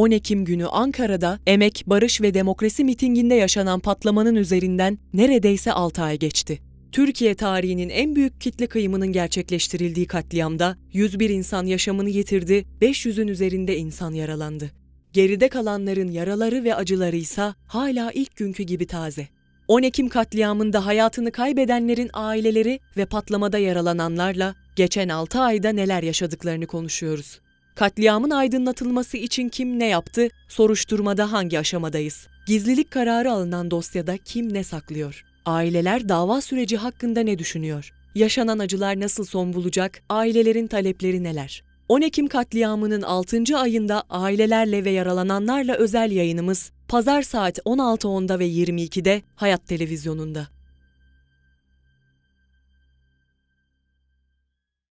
10 Ekim günü Ankara'da Emek, Barış ve Demokrasi mitinginde yaşanan patlamanın üzerinden neredeyse 6 ay geçti. Türkiye tarihinin en büyük kitle kıyımının gerçekleştirildiği katliamda 101 insan yaşamını yitirdi, 500'ün üzerinde insan yaralandı. Geride kalanların yaraları ve acıları ise hala ilk günkü gibi taze. 10 Ekim katliamında hayatını kaybedenlerin aileleri ve patlamada yaralananlarla geçen 6 ayda neler yaşadıklarını konuşuyoruz. Katliamın aydınlatılması için kim ne yaptı, soruşturmada hangi aşamadayız? Gizlilik kararı alınan dosyada kim ne saklıyor? Aileler dava süreci hakkında ne düşünüyor? Yaşanan acılar nasıl son bulacak? Ailelerin talepleri neler? 10 Ekim katliamının 6. ayında ailelerle ve yaralananlarla özel yayınımız pazar saat 16.10'da ve 22'de Hayat Televizyonu'nda.